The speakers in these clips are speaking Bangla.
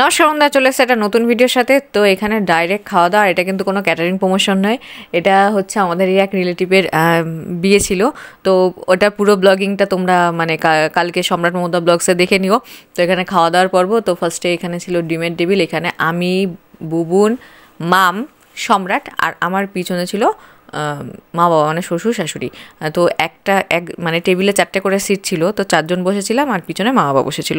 নমস্কার বন্ধুরা চলে এসেছে একটা নতুন ভিডিওর সাথে তো এখানে ডাইরেক্ট খাওয়া দাওয়া এটা কিন্তু কোনো ক্যাটারিং প্রমোশন নয় এটা হচ্ছে আমাদের এক রিলেটিভের বিয়ে ছিল তো ওটা পুরো ব্লগিংটা তোমরা মানে কালকে সম্রাট মমতা ব্লগসে দেখে নিও তো এখানে খাওয়া দাওয়ার পর্ব তো ফার্স্টে এখানে ছিল ডিমের টেবিল এখানে আমি বুবুন মাম সম্রাট আর আমার পিছনে ছিল মা বাবা মানে শ্বশুর শাশুড়ি তো একটা এক মানে টেবিলে চারটে করে সিট ছিল তো চারজন বসেছিলাম আর পিছনে মা বাবা বসেছিল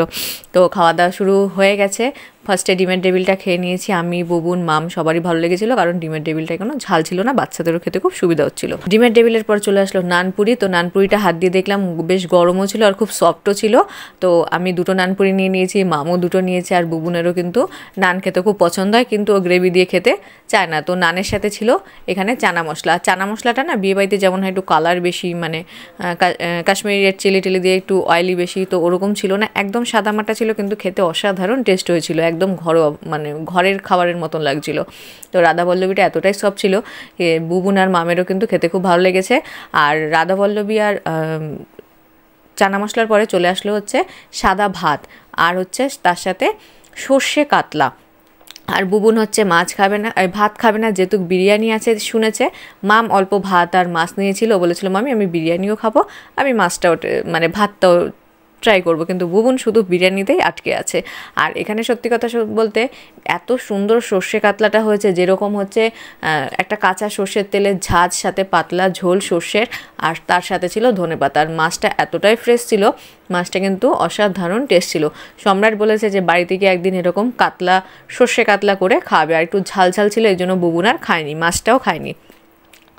তো খাওয়া দাওয়া শুরু হয়ে গেছে ফার্স্টে ডিমের টেবিলটা খেয়ে নিয়েছি আমি বুবুন মাম সবারই ভালো লেগেছিলো কারণ ডিমের টেবিলটা কোনো ঝাল ছিল না বাচ্চাদেরও খেতে খুব সুবিধা হচ্ছিল ডিমের টেবিলের পর চলে আসলো নানপুরি তো নানপুরিটা হাত দিয়ে দেখলাম বেশ গরমও ছিল আর খুব সফটও ছিল তো আমি দুটো নানপুরি নিয়ে নিয়েছি মামও দুটো নিয়েছে আর বুবুনেরও কিন্তু নান খেতে খুব পছন্দ হয় কিন্তু ও গ্রেভি দিয়ে খেতে চায় না তো নানের সাথে ছিল এখানে চানা মশলা চানা মশলাটা না বিয়েবাড়িতে যেমন হয় একটু কালার বেশি মানে কাশ্মীরি রেড চিলি টিলি দিয়ে একটু অয়েলি বেশি তো ওরকম ছিল না একদম সাদামাটা ছিল কিন্তু খেতে অসাধারণ টেস্ট হয়েছিল এক একদম ঘরোয়া মানে ঘরের খাবারের মতন লাগছিল তো রাধাবল্লভীটা এতটাই সব ছিল বুবুন আর মামেরও কিন্তু খেতে খুব ভালো লেগেছে আর রাধাবল্লভী আর চানা মশলার পরে চলে আসলো হচ্ছে সাদা ভাত আর হচ্ছে তার সাথে সর্ষে কাতলা আর বুবুন হচ্ছে মাছ খাবে না ভাত খাবে না যেহেতু বিরিয়ানি আছে শুনেছে মাম অল্প ভাত আর মাছ নিয়েছিল বলেছিল মামি আমি বিরিয়ানিও খাবো আমি মাছটাও মানে ভাতটাও ট্রাই করব কিন্তু বুবুন শুধু বিরিয়ানিতেই আটকে আছে আর এখানে সত্যি কথা বলতে এত সুন্দর সর্ষে কাতলাটা হয়েছে যেরকম হচ্ছে একটা কাঁচা সর্ষের তেলের ঝাঁজ সাথে পাতলা ঝোল সর্ষের আর তার সাথে ছিল ধনেপাতার আর মাছটা এতটাই ফ্রেশ ছিল মাছটা কিন্তু অসাধারণ টেস্ট ছিল সম্রাট বলেছে যে বাড়িতে গিয়ে একদিন এরকম কাতলা সর্ষে কাতলা করে খাবে আর একটু ঝাল ঝাল ছিল এই জন্য বুবুন আর খায়নি মাছটাও খায়নি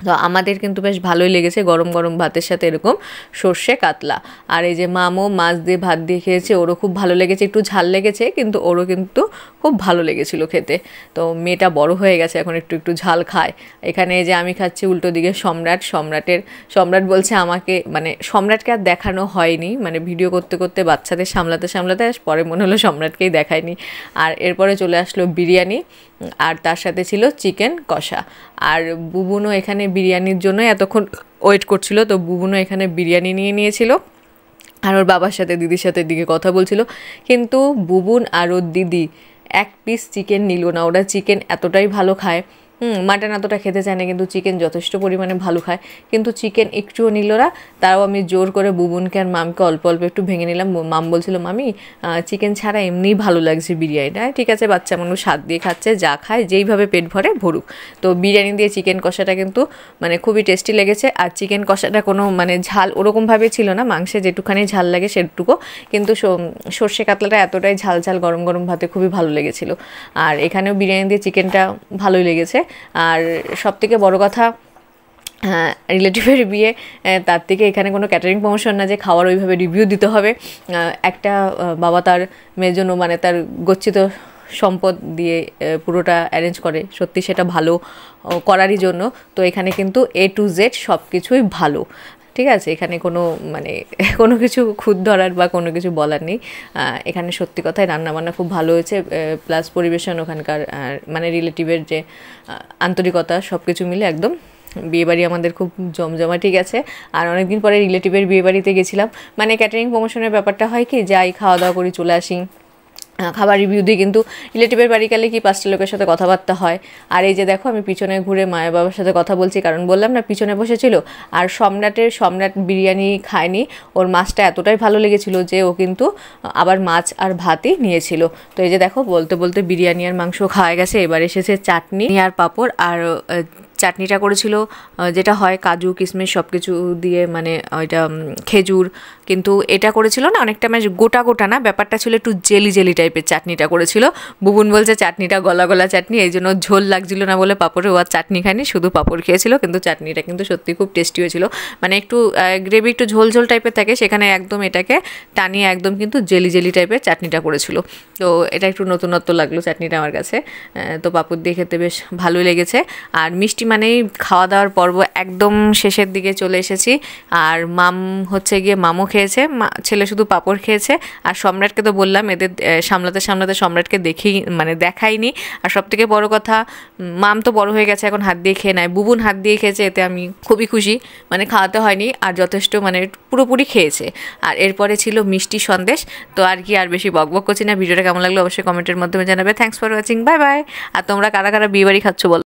তো আমাদের কিন্তু বেশ ভালোই লেগেছে গরম গরম ভাতের সাথে এরকম সর্ষে কাতলা আর এই যে মামও মাছ দিয়ে ভাত দিয়ে খেয়েছে ওরও খুব ভালো লেগেছে একটু ঝাল লেগেছে কিন্তু ওরও কিন্তু খুব ভালো লেগেছিল খেতে তো মেয়েটা বড় হয়ে গেছে এখন একটু একটু ঝাল খায় এখানে যে আমি খাচ্ছি উল্টো দিকে সম্রাট সম্রাটের সম্রাট বলছে আমাকে মানে সম্রাটকে আর দেখানো হয়নি মানে ভিডিও করতে করতে বাচ্চাদের সামলাতে সামলাতে পরে মনে হলো সম্রাটকেই দেখায়নি আর এরপরে চলে আসলো বিরিয়ানি আর তার সাথে ছিল চিকেন কষা আর বুবুনও এখানে বিরিয়ানির জন্য এতক্ষণ ওয়েট করছিল তো বুবুনও এখানে বিরিয়ানি নিয়ে নিয়েছিল আর ওর বাবার সাথে দিদির সাথে দিকে কথা বলছিল কিন্তু বুবুন আর ওর দিদি এক পিস চিকেন নিল না ওরা চিকেন এতটাই ভালো খায় হুম মাটন এতটা খেতে চায় না কিন্তু চিকেন যথেষ্ট পরিমাণে ভালো খায় কিন্তু চিকেন একটুও নিল না তাও আমি জোর করে বুবুনকে আর মামকে অল্প অল্প একটু ভেঙে নিলাম মাম বলছিল মামি চিকেন ছাড়া এমনিই ভালো লাগছে বিরিয়ানিটা হ্যাঁ, ঠিক আছে বাচ্চা মানুষ স্বাদ দিয়ে খাচ্ছে যা খায় যেইভাবে পেট ভরে ভরুক তো বিরিয়ানি দিয়ে চিকেন কষাটা কিন্তু মানে খুবই টেস্টি লেগেছে আর চিকেন কষাটা কোনো মানে ঝাল ওরকমভাবে ছিল না মাংসে যেটুখানি ঝাল লাগে সেটুকু কিন্তু সর্ষে কাতলাটা এতটাই ঝাল ঝাল গরম গরম ভাতে খুবই ভালো লেগেছিল আর এখানেও বিরিয়ানি দিয়ে চিকেনটা ভালোই লেগেছে আর সবথেকে বড় কথা হ্যাঁ, রিলেটিভের বিয়ে তার থেকে এখানে কোনো ক্যাটারিং প্রমোশন না যে খাওয়ার ওইভাবে রিভিউ দিতে হবে একটা বাবা তার জন্য মানে তার গচ্ছিত সম্পদ দিয়ে পুরোটা অ্যারেঞ্জ করে সত্যি সেটা ভালো করারই জন্য তো এখানে কিন্তু এ টু জেড সব কিছুই ভালো ঠিক আছে এখানে কোনো মানে কোনো কিছু খুদ ধরার বা কোনো কিছু বলার নেই এখানে সত্যি কথাই রান্নাবান্না খুব ভালো হয়েছে প্লাস পরিবেশন ওখানকার মানে রিলেটিভের যে আন্তরিকতা সব কিছু মিলে একদম বিয়েবাড়ি আমাদের খুব ঠিক আছে আর অনেকদিন পরে রিলেটিভের বিয়েবাড়িতে গেছিলাম মানে ক্যাটারিং প্রমোশনের ব্যাপারটা হয় কি যাই খাওয়া দাওয়া করি চলে আসি খাবার রিভিউ দিই কিন্তু রিলেটিভের বাড়ি গেলে কি পাঁচটা লোকের সাথে কথাবার্তা হয় আর এই যে দেখো আমি পিছনে ঘুরে মায়ের বাবার সাথে কথা বলছি কারণ বললাম না পিছনে বসেছিল আর সম্রাটের সম্রাট বিরিয়ানি খায়নি ওর মাছটা এতটাই ভালো লেগেছিল যে ও কিন্তু আবার মাছ আর ভাতই নিয়েছিল তো এই যে দেখো বলতে বলতে বিরিয়ানি আর মাংস খাওয়া গেছে এবার এসেছে চাটনি আর পাঁপড় আর চাটনিটা করেছিল যেটা হয় কাজু কিশমিশ সব কিছু দিয়ে মানে ওইটা খেজুর কিন্তু এটা করেছিল না অনেকটা মানে গোটা গোটা না ব্যাপারটা ছিল একটু জেলি জেলি টাইপের চাটনিটা করেছিল বুবুন বলছে চাটনিটা গলা গলা চাটনি এই জন্য ঝোল লাগছিল না বলে পাপড়ে ও আর চাটনি খায়নি শুধু পাপড় খেয়েছিল কিন্তু চাটনিটা কিন্তু সত্যি খুব টেস্টি হয়েছিল মানে একটু গ্রেভি একটু ঝোল ঝোল টাইপের থাকে সেখানে একদম এটাকে টানিয়ে একদম কিন্তু জেলি জেলি টাইপের চাটনিটা করেছিল তো এটা একটু নতুনত্ব লাগলো চাটনিটা আমার কাছে তো পাপড় দিয়ে খেতে বেশ ভালোই লেগেছে আর মিষ্টি মানেই খাওয়া দাওয়ার পর্ব একদম শেষের দিকে চলে এসেছি আর মাম হচ্ছে গিয়ে মামও খেয়েছে ছেলে শুধু পাপড় খেয়েছে আর সম্রাটকে তো বললাম এদের সামলাতে সামলাতে সম্রাটকে দেখি মানে দেখাইনি আর সবথেকে বড় কথা মাম তো বড় হয়ে গেছে এখন হাত দিয়ে খেয়ে নেয় বুবুন হাত দিয়ে খেয়েছে এতে আমি খুবই খুশি মানে খাওয়াতে হয়নি আর যথেষ্ট মানে পুরোপুরি খেয়েছে আর এরপরে ছিল মিষ্টি সন্দেশ তো আর কি আর বেশি বকবক করছি না ভিডিওটা কেমন লাগলো অবশ্যই কমেন্টের মাধ্যমে জানাবে thanks for watching bye bye আর তোমরা কারা কারা বিয়ে বাড়ি খাচ্ছ বলো